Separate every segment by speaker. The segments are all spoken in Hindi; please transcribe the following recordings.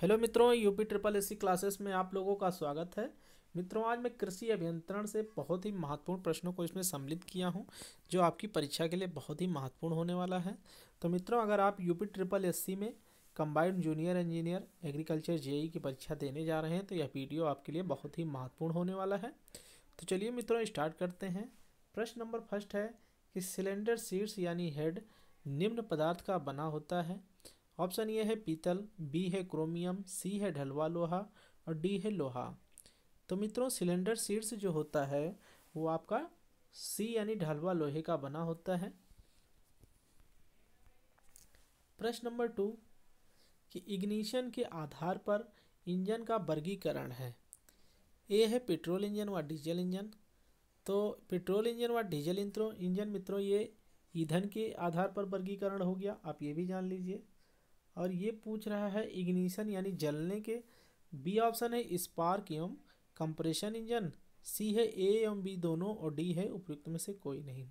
Speaker 1: हेलो मित्रों यूपी ट्रिपल एस क्लासेस में आप लोगों का स्वागत है मित्रों आज मैं कृषि अभियंत्रण से बहुत ही महत्वपूर्ण प्रश्नों को इसमें सम्मिलित किया हूं जो आपकी परीक्षा के लिए बहुत ही महत्वपूर्ण होने वाला है तो मित्रों अगर आप यूपी ट्रिपल एस में combined junior engineer agriculture JE की परीक्षा देने जा रहे हैं तो यह वीडियो आपके लिए बहुत ही महत्वपूर्ण होने वाला है तो चलिए मित्रों स्टार्ट करते हैं प्रश्न नंबर फर्स्ट है कि सिलेंडर सीड्स यानी हेड निम्न पदार्थ का बना होता है ऑप्शन ये है पीतल बी है क्रोमियम सी है ढलवा लोहा और डी है लोहा तो मित्रों सिलेंडर शीर्ष जो होता है वो आपका सी यानी ढलवा लोहे का बना होता है प्रश्न नंबर टू कि इग्निशन के आधार पर इंजन का वर्गीकरण है ए है पेट्रोल इंजन व डीजल इंजन तो पेट्रोल इंजन व डीजल इंजन मित्रों ये ईंधन के आधार पर वर्गीकरण हो गया आप ये भी जान लीजिए और ये पूछ रहा है इग्निशन यानी जलने के बी ऑप्शन है स्पार्क एवं कंप्रेशन इंजन सी है ए एवं बी दोनों और डी है उपयुक्त में से कोई नहीं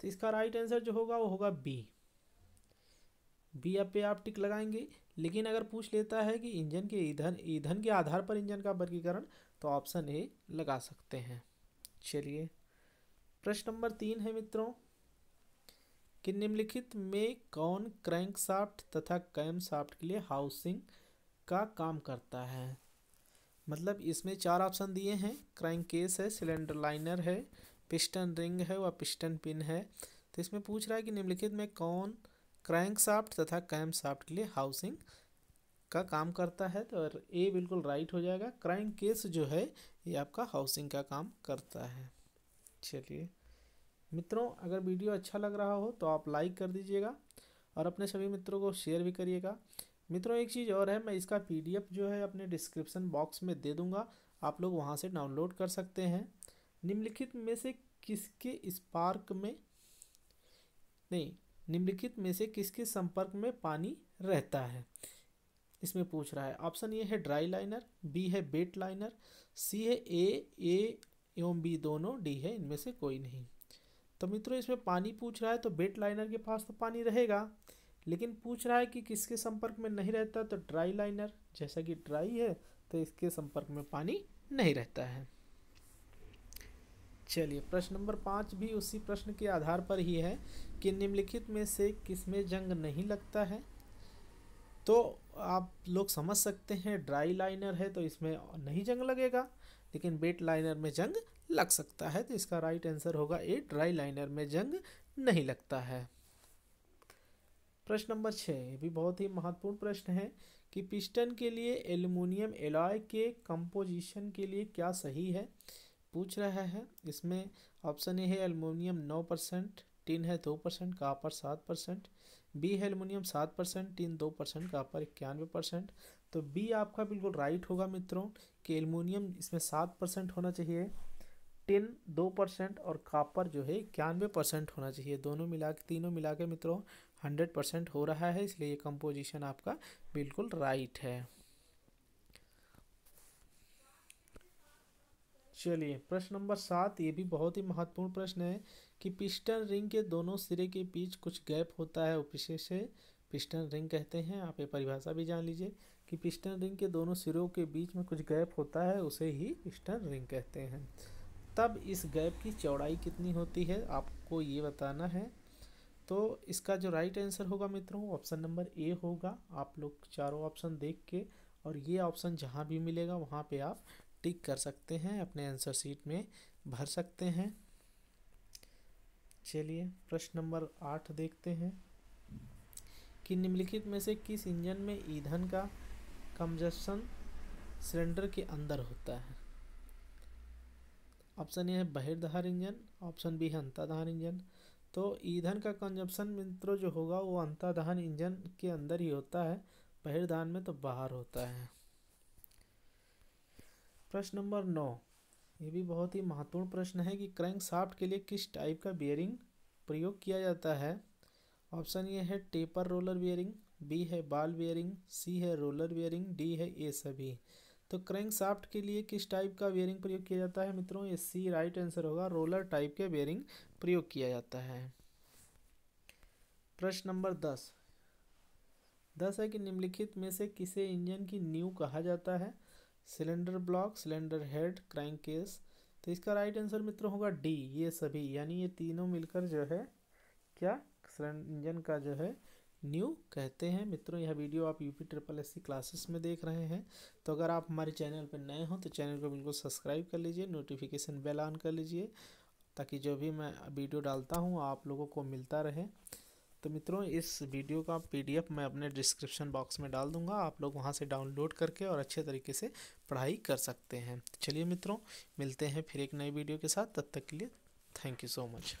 Speaker 1: तो इसका राइट आंसर जो होगा वो होगा बी बी आप पे आप टिक लगाएंगे लेकिन अगर पूछ लेता है कि इंजन के ईंधन ईंधन के आधार पर इंजन का वर्गीकरण तो ऑप्शन ए लगा सकते हैं चलिए प्रश्न नंबर तीन है मित्रों कि निम्नलिखित में कौन साफ्ट तथा साफ्ट के लिए हाउसिंग का काम करता है मतलब इसमें चार ऑप्शन दिए हैं क्रैंक केस है सिलेंडर लाइनर है पिस्टन रिंग है व पिस्टन पिन है तो इसमें पूछ रहा है कि निम्नलिखित में कौन साफ्ट तथा साफ्ट के लिए हाउसिंग का काम करता है तो ए बिल्कुल राइट हो जाएगा क्रैंक केस जो है ये आपका हाउसिंग का काम करता है चलिए मित्रों अगर वीडियो अच्छा लग रहा हो तो आप लाइक कर दीजिएगा और अपने सभी मित्रों को शेयर भी करिएगा मित्रों एक चीज़ और है मैं इसका पीडीएफ जो है अपने डिस्क्रिप्सन बॉक्स में दे दूँगा आप लोग वहाँ से डाउनलोड कर सकते हैं निम्नलिखित में से किसके स्पार्क में नहीं निम्नलिखित में से किसके संपर्क में पानी रहता है इसमें पूछ रहा है ऑप्शन ये है ड्राई लाइनर बी है बेट लाइनर सी है ए एवं बी दोनों डी है इनमें से कोई नहीं तो मित्रों इसमें पानी पूछ रहा है तो बेट लाइनर के पास तो पानी रहेगा लेकिन पूछ रहा है कि किसके संपर्क में नहीं रहता तो ड्राई लाइनर जैसा कि ड्राई है तो इसके संपर्क में पानी नहीं रहता है चलिए प्रश्न नंबर पाँच भी उसी प्रश्न के आधार पर ही है कि निम्नलिखित में से किसमें जंग नहीं लगता है तो आप लोग समझ सकते हैं ड्राई लाइनर है तो इसमें नहीं जंग लगेगा लेकिन बेट लाइनर में जंग लग सकता है तो इसका राइट आंसर होगा ए ड्राई लाइनर में जंग नहीं लगता है प्रश्न नंबर छः ये भी बहुत ही महत्वपूर्ण प्रश्न है कि पिस्टन के लिए एल्यूमिनियम एलॉय के कंपोजिशन के लिए क्या सही है पूछ रहा है इसमें ऑप्शन ए है एल्युमिनियम नौ परसेंट टिन है दो परसेंट कापर सात परसेंट बी है एलुमिनियम सात परसेंट टिन दो परसेंट कापर इक्यानवे परसेंट तो बी आपका बिल्कुल राइट होगा मित्रों कि एलुमिनियम इसमें सात परसेंट होना चाहिए टिन दो परसेंट और कापर जो है इक्यानवे परसेंट होना चाहिए दोनों मिला के तीनों मिला के मित्रों हंड्रेड परसेंट हो रहा है इसलिए ये कंपोजिशन आपका बिल्कुल राइट है चलिए प्रश्न नंबर सात ये भी बहुत ही महत्वपूर्ण प्रश्न है कि पिस्टन रिंग के दोनों सिरे के बीच कुछ गैप होता है उसे से पिस्टन रिंग कहते हैं आप ये परिभाषा भी जान लीजिए कि पिस्टन रिंग के दोनों सिरों के बीच में कुछ गैप होता है उसे ही पिस्टन रिंग कहते हैं तब इस गैप की चौड़ाई कितनी होती है आपको ये बताना है तो इसका जो राइट आंसर होगा मित्रों ऑप्शन नंबर ए होगा आप लोग चारों ऑप्शन देख के और ये ऑप्शन जहाँ भी मिलेगा वहाँ पे आप टिक कर सकते हैं अपने आंसर सीट में भर सकते हैं चलिए प्रश्न नंबर आठ देखते हैं कि निम्नलिखित में से किस इंजन में ईंधन का कंजप्शन सिलेंडर के अंदर होता है ऑप्शन ए है बहिर्धार इंजन ऑप्शन बी है अंताधार इंजन तो ईंधन का कंजप्शन मित्रों जो होगा वो अंताधान इंजन के अंदर ही होता है बहिर्धार में तो बाहर होता है प्रश्न नंबर नौ ये भी बहुत ही महत्वपूर्ण प्रश्न है कि क्रैंक साफ्ट के लिए किस टाइप का बियरिंग प्रयोग किया जाता है ऑप्शन ये है टेपर रोलर बियरिंग बी है बाल बियरिंग सी है रोलर बियरिंग डी है ए सभी तो क्रैंक साफ्ट के लिए किस टाइप का बियरिंग प्रयोग किया जाता है मित्रों ये सी राइट आंसर होगा रोलर टाइप के बियरिंग प्रयोग किया जाता है प्रश्न नंबर दस दस है कि निम्नलिखित में से किसे इंजन की न्यू कहा जाता है cylinder block cylinder head crank case तो इसका राइट आंसर मित्रों होगा डी ये सभी यानी ये तीनों मिलकर जो है क्या इंजन का जो है न्यू कहते हैं मित्रों यह वीडियो आप यूपी ट्रिपल एस क्लासेस में देख रहे हैं तो अगर आप हमारे चैनल पर नए हों तो चैनल को बिल्कुल सब्सक्राइब कर लीजिए नोटिफिकेशन बेल ऑन कर लीजिए ताकि जो भी मैं वीडियो डालता हूँ आप लोगों को मिलता रहे तो मित्रों इस वीडियो का पीडीएफ मैं अपने डिस्क्रिप्शन बॉक्स में डाल दूंगा आप लोग वहाँ से डाउनलोड करके और अच्छे तरीके से पढ़ाई कर सकते हैं चलिए मित्रों मिलते हैं फिर एक नई वीडियो के साथ तब तक के लिए थैंक यू सो मच